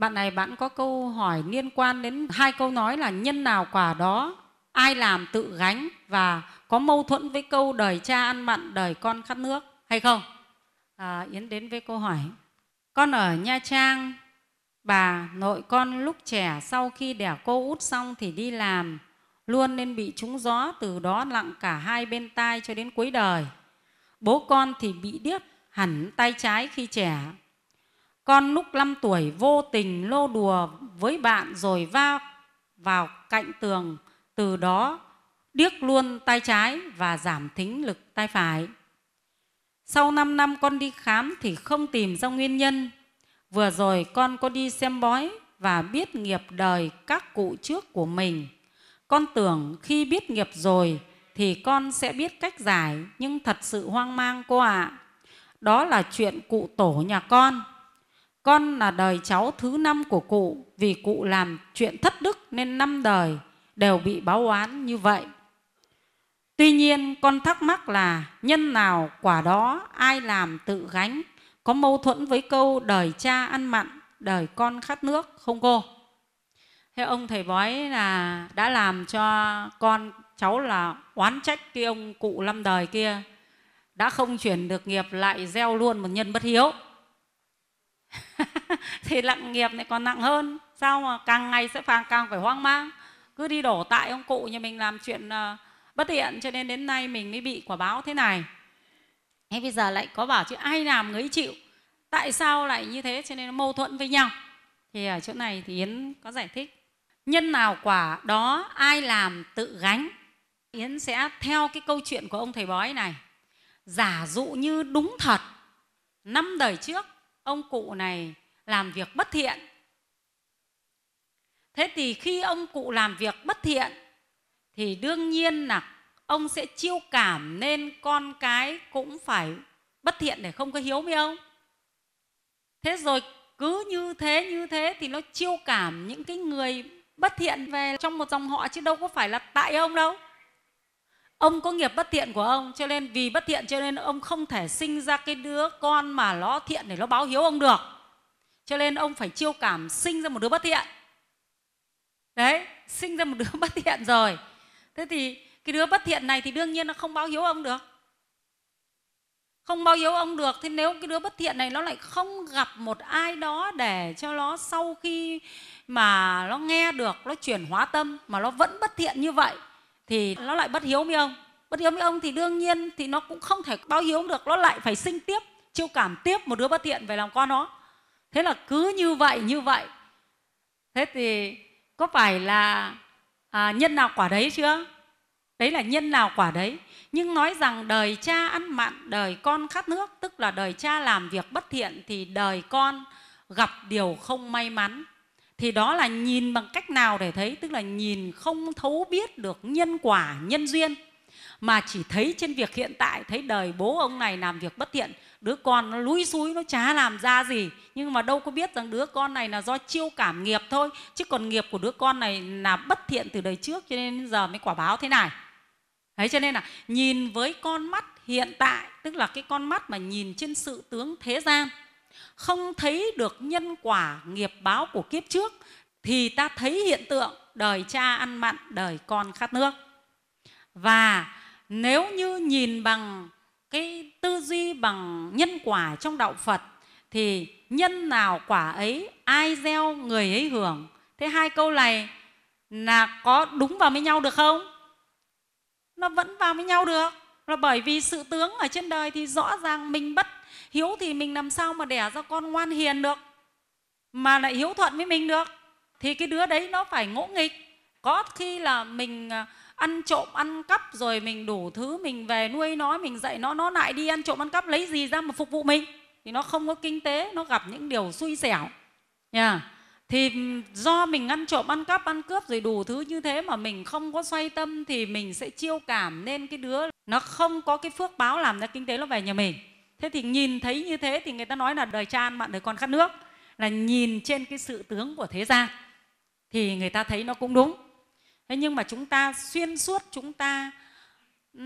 Bạn này bạn có câu hỏi liên quan đến hai câu nói là nhân nào quả đó, ai làm tự gánh và có mâu thuẫn với câu đời cha ăn mặn, đời con khát nước hay không? À, Yến đến với câu hỏi. Con ở Nha Trang, bà nội con lúc trẻ sau khi đẻ cô út xong thì đi làm, luôn nên bị trúng gió từ đó lặng cả hai bên tai cho đến cuối đời. Bố con thì bị điếc hẳn tay trái khi trẻ con lúc 5 tuổi vô tình lô đùa với bạn rồi va vào cạnh tường, từ đó điếc luôn tay trái và giảm thính lực tay phải. Sau 5 năm con đi khám thì không tìm ra nguyên nhân. Vừa rồi con có đi xem bói và biết nghiệp đời các cụ trước của mình. Con tưởng khi biết nghiệp rồi thì con sẽ biết cách giải nhưng thật sự hoang mang cô ạ. À. Đó là chuyện cụ tổ nhà con. Con là đời cháu thứ năm của cụ vì cụ làm chuyện thất đức nên năm đời đều bị báo oán như vậy. Tuy nhiên con thắc mắc là nhân nào quả đó ai làm tự gánh có mâu thuẫn với câu đời cha ăn mặn, đời con khát nước không cô? Thế ông thầy bói là đã làm cho con cháu là oán trách cái ông cụ năm đời kia đã không chuyển được nghiệp lại gieo luôn một nhân bất hiếu thì nặng nghiệp này còn nặng hơn sao mà càng ngày sẽ càng càng phải hoang mang cứ đi đổ tại ông cụ nhà mình làm chuyện ờ, bất tiện cho nên đến nay mình mới bị quả báo thế này thế bây giờ lại có bảo chứ ai làm người chịu tại sao lại như thế cho nên nó mâu thuẫn với nhau thì ở chỗ này thì yến có giải thích nhân nào quả đó ai làm tự gánh yến sẽ theo cái câu chuyện của ông thầy bói này giả dụ như đúng thật năm đời trước ông cụ này làm việc bất thiện thế thì khi ông cụ làm việc bất thiện thì đương nhiên là ông sẽ chiêu cảm nên con cái cũng phải bất thiện để không có hiếu với ông thế rồi cứ như thế như thế thì nó chiêu cảm những cái người bất thiện về trong một dòng họ chứ đâu có phải là tại ông đâu ông có nghiệp bất thiện của ông cho nên vì bất thiện cho nên ông không thể sinh ra cái đứa con mà nó thiện để nó báo hiếu ông được cho nên ông phải chiêu cảm sinh ra một đứa bất thiện đấy sinh ra một đứa bất thiện rồi thế thì cái đứa bất thiện này thì đương nhiên nó không báo hiếu ông được không báo hiếu ông được thì nếu cái đứa bất thiện này nó lại không gặp một ai đó để cho nó sau khi mà nó nghe được nó chuyển hóa tâm mà nó vẫn bất thiện như vậy thì nó lại bất hiếu với ông bất hiếu với ông thì đương nhiên thì nó cũng không thể báo hiếu được nó lại phải sinh tiếp chiêu cảm tiếp một đứa bất thiện về làm con nó thế là cứ như vậy như vậy thế thì có phải là à, nhân nào quả đấy chưa đấy là nhân nào quả đấy nhưng nói rằng đời cha ăn mặn đời con khát nước tức là đời cha làm việc bất thiện thì đời con gặp điều không may mắn thì đó là nhìn bằng cách nào để thấy tức là nhìn không thấu biết được nhân quả nhân duyên mà chỉ thấy trên việc hiện tại thấy đời bố ông này làm việc bất thiện đứa con nó lúi xúi nó chả làm ra gì nhưng mà đâu có biết rằng đứa con này là do chiêu cảm nghiệp thôi chứ còn nghiệp của đứa con này là bất thiện từ đời trước cho nên giờ mới quả báo thế này đấy cho nên là nhìn với con mắt hiện tại tức là cái con mắt mà nhìn trên sự tướng thế gian không thấy được nhân quả nghiệp báo của kiếp trước thì ta thấy hiện tượng đời cha ăn mặn, đời con khát nước. Và nếu như nhìn bằng cái tư duy bằng nhân quả trong đạo Phật thì nhân nào quả ấy, ai gieo người ấy hưởng. Thế hai câu này là có đúng vào với nhau được không? Nó vẫn vào với nhau được. Là bởi vì sự tướng ở trên đời thì rõ ràng mình bất hiếu thì mình làm sao mà đẻ ra con ngoan hiền được mà lại hiếu thuận với mình được thì cái đứa đấy nó phải ngỗ nghịch có khi là mình à, ăn trộm ăn cắp rồi mình đủ thứ mình về nuôi nó mình dạy nó nó lại đi ăn trộm ăn cắp lấy gì ra mà phục vụ mình thì nó không có kinh tế nó gặp những điều xui xẻo nha yeah. thì do mình ăn trộm ăn cắp ăn cướp rồi đủ thứ như thế mà mình không có xoay tâm thì mình sẽ chiêu cảm nên cái đứa nó không có cái phước báo làm ra kinh tế nó về nhà mình thế thì nhìn thấy như thế thì người ta nói là đời cha ăn mặn đời con khát nước là nhìn trên cái sự tướng của thế gian thì người ta thấy nó cũng đúng thế nhưng mà chúng ta xuyên suốt chúng ta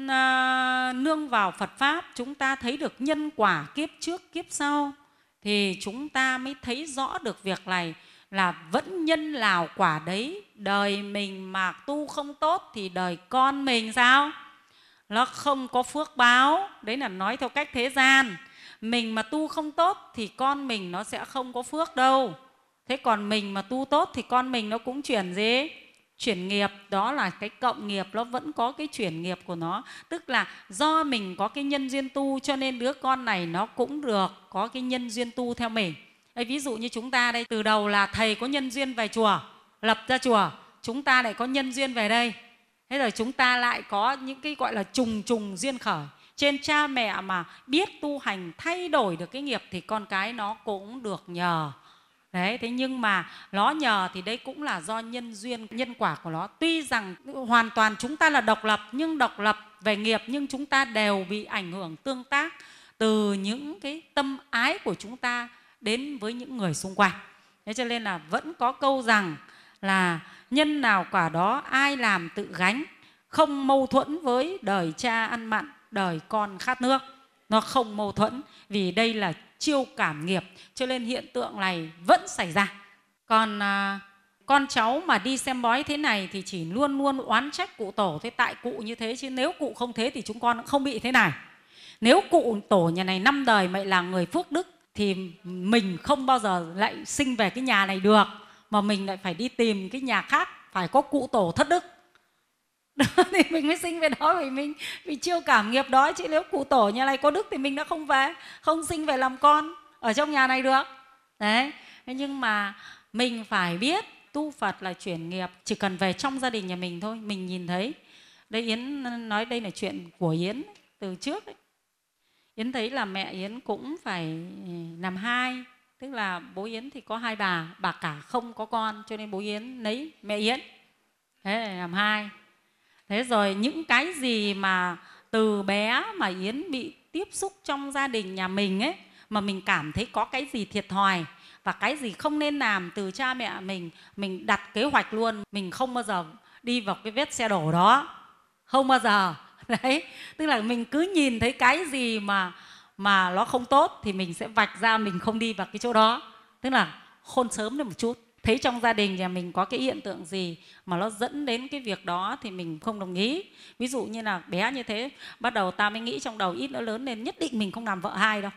à, nương vào phật pháp chúng ta thấy được nhân quả kiếp trước kiếp sau thì chúng ta mới thấy rõ được việc này là vẫn nhân lào quả đấy đời mình mà tu không tốt thì đời con mình sao nó không có phước báo đấy là nói theo cách thế gian mình mà tu không tốt thì con mình nó sẽ không có phước đâu thế còn mình mà tu tốt thì con mình nó cũng chuyển gì chuyển nghiệp đó là cái cộng nghiệp nó vẫn có cái chuyển nghiệp của nó tức là do mình có cái nhân duyên tu cho nên đứa con này nó cũng được có cái nhân duyên tu theo mình Ê, ví dụ như chúng ta đây từ đầu là thầy có nhân duyên về chùa lập ra chùa chúng ta lại có nhân duyên về đây thế rồi chúng ta lại có những cái gọi là trùng trùng duyên khởi trên cha mẹ mà biết tu hành thay đổi được cái nghiệp thì con cái nó cũng được nhờ đấy thế nhưng mà nó nhờ thì đấy cũng là do nhân duyên nhân quả của nó tuy rằng hoàn toàn chúng ta là độc lập nhưng độc lập về nghiệp nhưng chúng ta đều bị ảnh hưởng tương tác từ những cái tâm ái của chúng ta đến với những người xung quanh thế cho nên là vẫn có câu rằng là nhân nào quả đó ai làm tự gánh không mâu thuẫn với đời cha ăn mặn đời con khát nước nó không mâu thuẫn vì đây là chiêu cảm nghiệp cho nên hiện tượng này vẫn xảy ra còn à, con cháu mà đi xem bói thế này thì chỉ luôn luôn oán trách cụ tổ thế tại cụ như thế chứ nếu cụ không thế thì chúng con cũng không bị thế này nếu cụ tổ nhà này năm đời mẹ là người phước đức thì mình không bao giờ lại sinh về cái nhà này được mà mình lại phải đi tìm cái nhà khác phải có cụ tổ thất đức đó, thì mình mới sinh về đó vì mình vì chưa cảm nghiệp đó chị nếu cụ tổ nhà này có đức thì mình đã không về không sinh về làm con ở trong nhà này được đấy nhưng mà mình phải biết tu phật là chuyển nghiệp chỉ cần về trong gia đình nhà mình thôi mình nhìn thấy đây yến nói đây là chuyện của yến từ trước ấy. yến thấy là mẹ yến cũng phải ừ, làm hai tức là bố yến thì có hai bà bà cả không có con cho nên bố yến lấy mẹ yến thế là làm hai thế rồi những cái gì mà từ bé mà yến bị tiếp xúc trong gia đình nhà mình ấy mà mình cảm thấy có cái gì thiệt thòi và cái gì không nên làm từ cha mẹ mình mình đặt kế hoạch luôn mình không bao giờ đi vào cái vết xe đổ đó không bao giờ đấy tức là mình cứ nhìn thấy cái gì mà mà nó không tốt thì mình sẽ vạch ra mình không đi vào cái chỗ đó tức là khôn sớm được một chút thấy trong gia đình nhà mình có cái hiện tượng gì mà nó dẫn đến cái việc đó thì mình không đồng ý ví dụ như là bé như thế bắt đầu ta mới nghĩ trong đầu ít nữa lớn lên nhất định mình không làm vợ hai đâu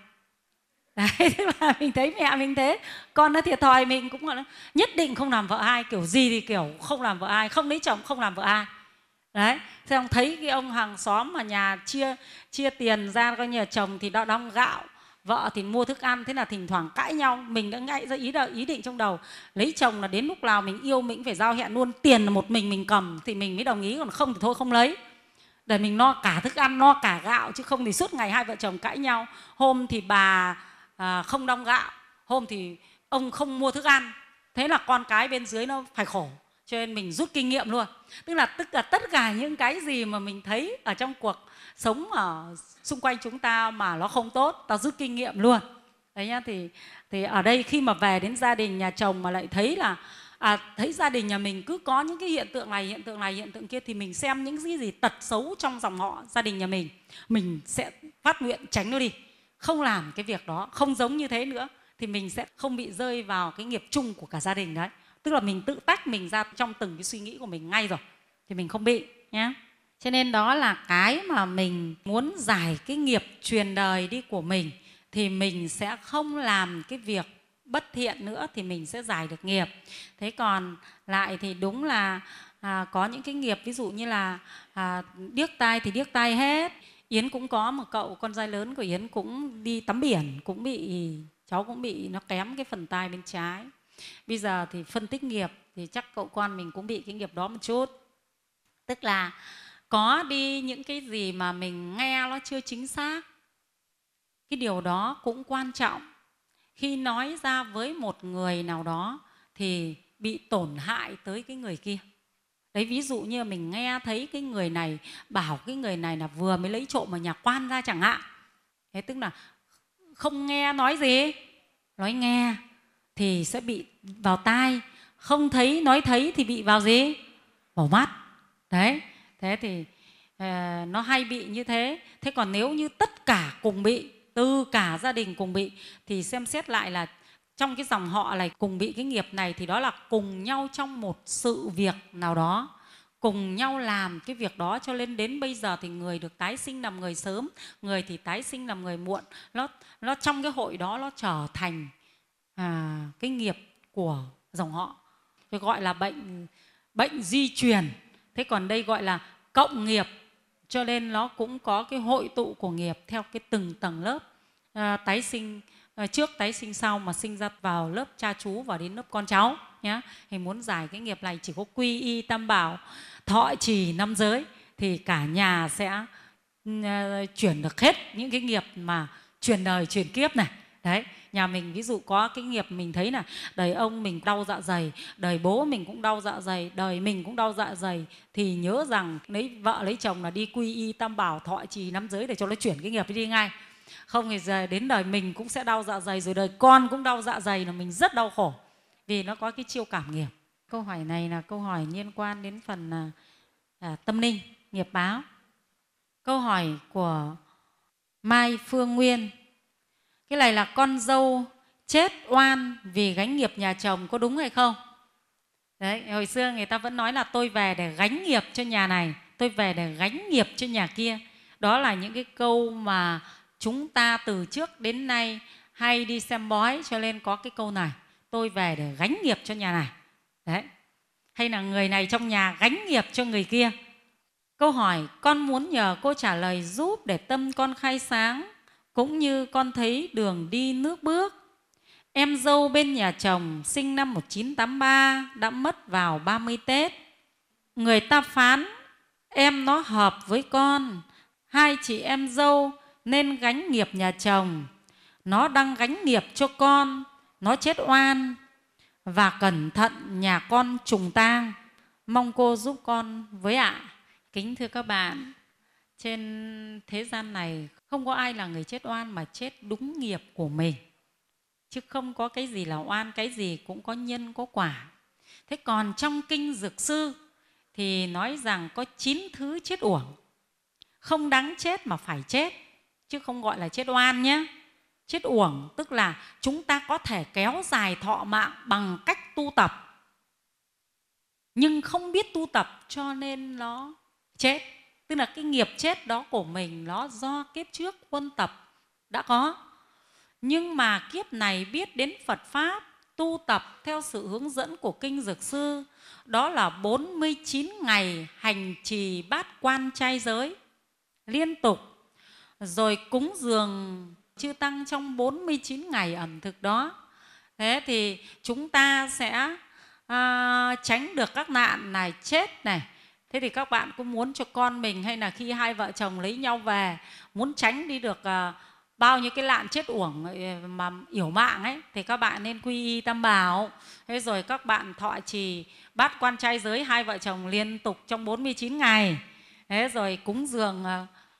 đấy tức là mình thấy mẹ mình thế con nó thiệt thòi mình cũng là nhất định không làm vợ hai kiểu gì thì kiểu không làm vợ ai không lấy chồng không làm vợ ai đấy thế ông thấy cái ông hàng xóm mà nhà chia chia tiền ra coi như là chồng thì đo đong gạo vợ thì mua thức ăn thế là thỉnh thoảng cãi nhau mình đã ngay ra ý đợi ý định trong đầu lấy chồng là đến lúc nào mình yêu mình phải giao hẹn luôn tiền là một mình mình cầm thì mình mới đồng ý còn không thì thôi không lấy để mình no cả thức ăn no cả gạo chứ không thì suốt ngày hai vợ chồng cãi nhau hôm thì bà à, không đong gạo hôm thì ông không mua thức ăn thế là con cái bên dưới nó phải khổ cho nên mình rút kinh nghiệm luôn tức là tất cả tất cả những cái gì mà mình thấy ở trong cuộc sống ở xung quanh chúng ta mà nó không tốt ta rút kinh nghiệm luôn đấy nhá thì thì ở đây khi mà về đến gia đình nhà chồng mà lại thấy là à, thấy gia đình nhà mình cứ có những cái hiện tượng này hiện tượng này hiện tượng kia thì mình xem những gì gì tật xấu trong dòng họ gia đình nhà mình mình sẽ phát nguyện tránh nó đi không làm cái việc đó không giống như thế nữa thì mình sẽ không bị rơi vào cái nghiệp chung của cả gia đình đấy tức là mình tự tách mình ra trong từng cái suy nghĩ của mình ngay rồi thì mình không bị nhé cho nên đó là cái mà mình muốn giải cái nghiệp truyền đời đi của mình thì mình sẽ không làm cái việc bất thiện nữa thì mình sẽ giải được nghiệp thế còn lại thì đúng là à, có những cái nghiệp ví dụ như là à, điếc tai thì điếc tai hết yến cũng có một cậu con trai lớn của yến cũng đi tắm biển cũng bị cháu cũng bị nó kém cái phần tai bên trái bây giờ thì phân tích nghiệp thì chắc cậu con mình cũng bị cái nghiệp đó một chút tức là có đi những cái gì mà mình nghe nó chưa chính xác cái điều đó cũng quan trọng khi nói ra với một người nào đó thì bị tổn hại tới cái người kia đấy ví dụ như mình nghe thấy cái người này bảo cái người này là vừa mới lấy trộm ở nhà quan ra chẳng hạn thế tức là không nghe nói gì nói nghe thì sẽ bị vào tai không thấy nói thấy thì bị vào gì vào mắt đấy thế thì uh, nó hay bị như thế thế còn nếu như tất cả cùng bị từ cả gia đình cùng bị thì xem xét lại là trong cái dòng họ này cùng bị cái nghiệp này thì đó là cùng nhau trong một sự việc nào đó cùng nhau làm cái việc đó cho nên đến bây giờ thì người được tái sinh làm người sớm người thì tái sinh làm người muộn nó nó trong cái hội đó nó trở thành à, cái nghiệp của dòng họ tôi gọi là bệnh bệnh di truyền thế còn đây gọi là cộng nghiệp cho nên nó cũng có cái hội tụ của nghiệp theo cái từng tầng lớp à, tái sinh à, trước tái sinh sau mà sinh ra vào lớp cha chú và đến lớp con cháu nhé thì muốn giải cái nghiệp này chỉ có quy y tam bảo thọ trì năm giới thì cả nhà sẽ uh, chuyển được hết những cái nghiệp mà truyền đời truyền kiếp này đấy nhà mình ví dụ có cái nghiệp mình thấy là đời ông mình đau dạ dày đời bố mình cũng đau dạ dày đời mình cũng đau dạ dày thì nhớ rằng lấy vợ lấy chồng là đi quy y tam bảo thọ trì năm giới để cho nó chuyển cái nghiệp đi ngay không thì giờ đến đời mình cũng sẽ đau dạ dày rồi đời con cũng đau dạ dày là mình rất đau khổ vì nó có cái chiêu cảm nghiệp câu hỏi này là câu hỏi liên quan đến phần à, à tâm linh nghiệp báo câu hỏi của mai phương nguyên cái này là con dâu chết oan vì gánh nghiệp nhà chồng có đúng hay không đấy hồi xưa người ta vẫn nói là tôi về để gánh nghiệp cho nhà này tôi về để gánh nghiệp cho nhà kia đó là những cái câu mà chúng ta từ trước đến nay hay đi xem bói cho nên có cái câu này tôi về để gánh nghiệp cho nhà này đấy hay là người này trong nhà gánh nghiệp cho người kia câu hỏi con muốn nhờ cô trả lời giúp để tâm con khai sáng cũng như con thấy đường đi nước bước. Em dâu bên nhà chồng sinh năm 1983 đã mất vào 30 Tết. Người ta phán em nó hợp với con, hai chị em dâu nên gánh nghiệp nhà chồng. Nó đang gánh nghiệp cho con, nó chết oan và cẩn thận nhà con trùng tang. Mong cô giúp con với ạ. Kính thưa các bạn, trên thế gian này không có ai là người chết oan mà chết đúng nghiệp của mình chứ không có cái gì là oan cái gì cũng có nhân có quả thế còn trong kinh dược sư thì nói rằng có chín thứ chết uổng không đáng chết mà phải chết chứ không gọi là chết oan nhé chết uổng tức là chúng ta có thể kéo dài thọ mạng bằng cách tu tập nhưng không biết tu tập cho nên nó chết tức là cái nghiệp chết đó của mình nó do kiếp trước quân tập đã có nhưng mà kiếp này biết đến Phật pháp tu tập theo sự hướng dẫn của kinh dược sư đó là 49 ngày hành trì bát quan trai giới liên tục rồi cúng dường chư tăng trong 49 ngày ẩm thực đó thế thì chúng ta sẽ à, tránh được các nạn này chết này thế thì các bạn cũng muốn cho con mình hay là khi hai vợ chồng lấy nhau về muốn tránh đi được uh, bao nhiêu cái lạn chết uổng ờ, mà yểu mạng ấy thì các bạn nên quy y tam bảo thế rồi các bạn thọ trì bắt quan trai giới hai vợ chồng liên tục trong 49 ngày thế rồi cúng dường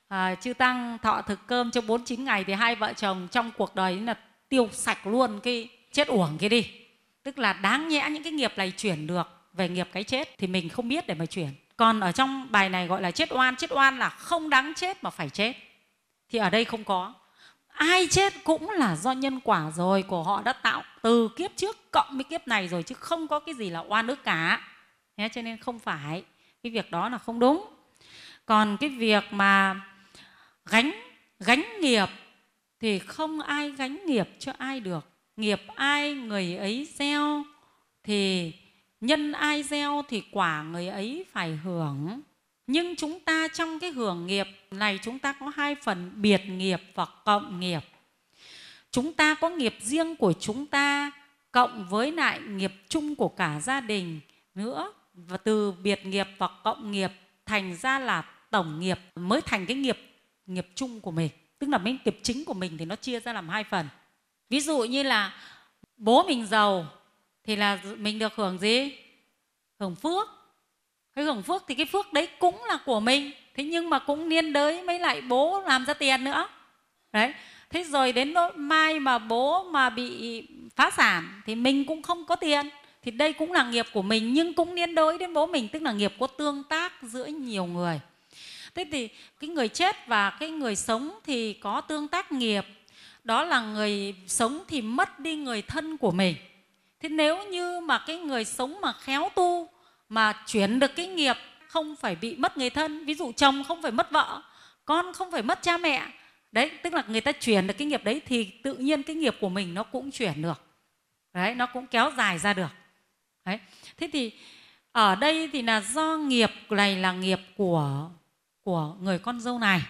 à, chư tăng thọ thực cơm trong 49 ngày thì hai vợ chồng trong cuộc đời là tiêu sạch luôn cái chết uổng kia đi tức là đáng nhẽ những cái nghiệp này chuyển được về nghiệp cái chết thì mình không biết để mà chuyển còn ở trong bài này gọi là chết oan chết oan là không đáng chết mà phải chết thì ở đây không có ai chết cũng là do nhân quả rồi của họ đã tạo từ kiếp trước cộng với kiếp này rồi chứ không có cái gì là oan ức cả thế cho nên không phải cái việc đó là không đúng còn cái việc mà gánh gánh nghiệp thì không ai gánh nghiệp cho ai được nghiệp ai người ấy gieo thì nhân ai gieo thì quả người ấy phải hưởng nhưng chúng ta trong cái hưởng nghiệp này chúng ta có hai phần biệt nghiệp và cộng nghiệp chúng ta có nghiệp riêng của chúng ta cộng với lại nghiệp chung của cả gia đình nữa và từ biệt nghiệp và cộng nghiệp thành ra là tổng nghiệp mới thành cái nghiệp nghiệp chung của mình tức là cái nghiệp chính của mình thì nó chia ra làm hai phần ví dụ như là bố mình giàu thì là mình được hưởng gì hưởng phước cái hưởng phước thì cái phước đấy cũng là của mình thế nhưng mà cũng niên đới mới lại bố làm ra tiền nữa đấy thế rồi đến nỗi mai mà bố mà bị phá sản thì mình cũng không có tiền thì đây cũng là nghiệp của mình nhưng cũng liên đối đến bố mình tức là nghiệp có tương tác giữa nhiều người thế thì cái người chết và cái người sống thì có tương tác nghiệp đó là người sống thì mất đi người thân của mình Thế nếu như mà cái người sống mà khéo tu mà chuyển được cái nghiệp không phải bị mất người thân, ví dụ chồng không phải mất vợ, con không phải mất cha mẹ. Đấy, tức là người ta chuyển được cái nghiệp đấy thì tự nhiên cái nghiệp của mình nó cũng chuyển được. Đấy, nó cũng kéo dài ra được. Đấy. Thế thì ở đây thì là do nghiệp này là nghiệp của của người con dâu này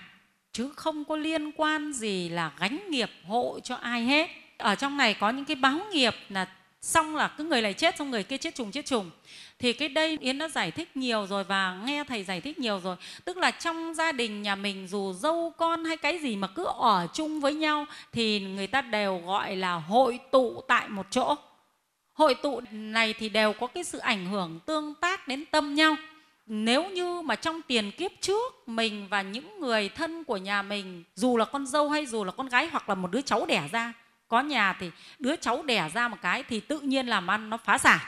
chứ không có liên quan gì là gánh nghiệp hộ cho ai hết ở trong này có những cái báo nghiệp là xong là cứ người này chết xong người kia chết trùng chết trùng thì cái đây yến đã giải thích nhiều rồi và nghe thầy giải thích nhiều rồi tức là trong gia đình nhà mình dù dâu con hay cái gì mà cứ ở chung với nhau thì người ta đều gọi là hội tụ tại một chỗ hội tụ này thì đều có cái sự ảnh hưởng tương tác đến tâm nhau nếu như mà trong tiền kiếp trước mình và những người thân của nhà mình dù là con dâu hay dù là con gái hoặc là một đứa cháu đẻ ra có nhà thì đứa cháu đẻ ra một cái thì tự nhiên làm ăn nó phá sản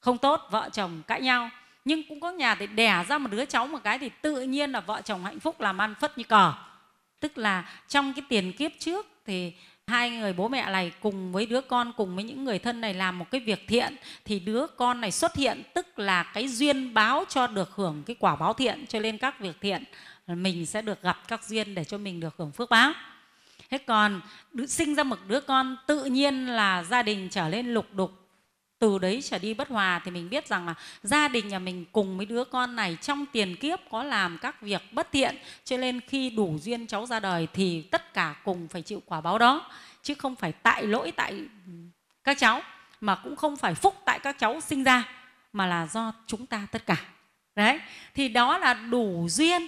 không tốt vợ chồng cãi nhau nhưng cũng có nhà thì đẻ ra một đứa cháu một cái thì tự nhiên là vợ chồng hạnh phúc làm ăn phất như cờ tức là trong cái tiền kiếp trước thì hai người bố mẹ này cùng với đứa con cùng với những người thân này làm một cái việc thiện thì đứa con này xuất hiện tức là cái duyên báo cho được hưởng cái quả báo thiện cho nên các việc thiện mình sẽ được gặp các duyên để cho mình được hưởng phước báo thế còn sinh ra một đứa con tự nhiên là gia đình trở lên lục đục từ đấy trở đi bất hòa thì mình biết rằng là gia đình nhà mình cùng với đứa con này trong tiền kiếp có làm các việc bất thiện cho nên khi đủ duyên cháu ra đời thì tất cả cùng phải chịu quả báo đó chứ không phải tại lỗi tại các cháu mà cũng không phải phúc tại các cháu sinh ra mà là do chúng ta tất cả đấy thì đó là đủ duyên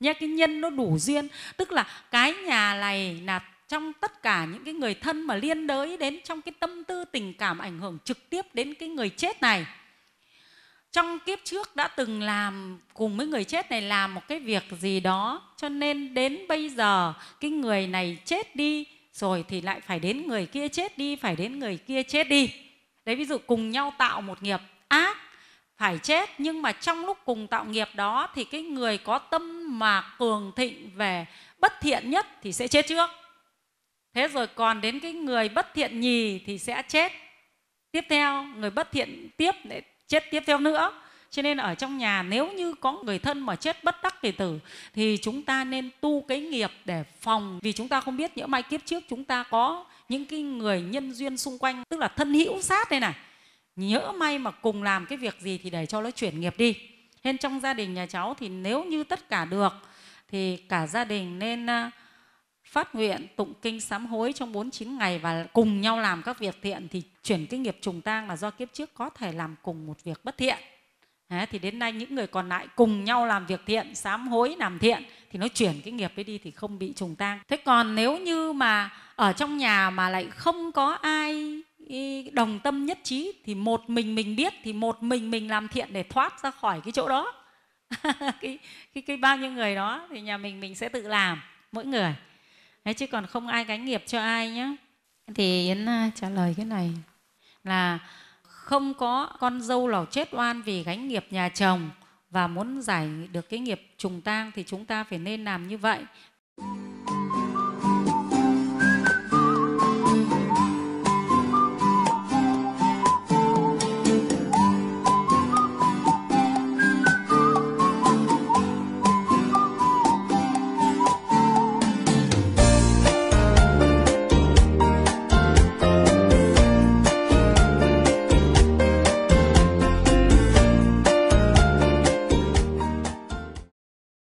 nha cái nhân nó đủ duyên tức là cái nhà này là trong tất cả những cái người thân mà liên đới đến trong cái tâm tư tình cảm ảnh hưởng trực tiếp đến cái người chết này trong kiếp trước đã từng làm cùng với người chết này làm một cái việc gì đó cho nên đến bây giờ cái người này chết đi rồi thì lại phải đến người kia chết đi phải đến người kia chết đi đấy ví dụ cùng nhau tạo một nghiệp ác phải chết nhưng mà trong lúc cùng tạo nghiệp đó thì cái người có tâm mà cường thịnh về bất thiện nhất thì sẽ chết trước thế rồi còn đến cái người bất thiện nhì thì sẽ chết tiếp theo người bất thiện tiếp để chết tiếp theo nữa cho nên ở trong nhà nếu như có người thân mà chết bất đắc kỳ tử thì chúng ta nên tu cái nghiệp để phòng vì chúng ta không biết những mai kiếp trước chúng ta có những cái người nhân duyên xung quanh tức là thân hữu sát đây này nhỡ may mà cùng làm cái việc gì thì để cho nó chuyển nghiệp đi nên trong gia đình nhà cháu thì nếu như tất cả được thì cả gia đình nên à, phát nguyện tụng kinh sám hối trong 49 ngày và cùng nhau làm các việc thiện thì chuyển cái nghiệp trùng tang là do kiếp trước có thể làm cùng một việc bất thiện. Đấy, thì đến nay những người còn lại cùng nhau làm việc thiện, sám hối làm thiện thì nó chuyển cái nghiệp ấy đi thì không bị trùng tang. Thế còn nếu như mà ở trong nhà mà lại không có ai đồng tâm nhất trí thì một mình mình biết thì một mình mình làm thiện để thoát ra khỏi cái chỗ đó cái, cái, cái bao nhiêu người đó thì nhà mình mình sẽ tự làm mỗi người Đấy, chứ còn không ai gánh nghiệp cho ai nhé thì yến à, trả lời cái này là không có con dâu nào chết oan vì gánh nghiệp nhà chồng và muốn giải được cái nghiệp trùng tang thì chúng ta phải nên làm như vậy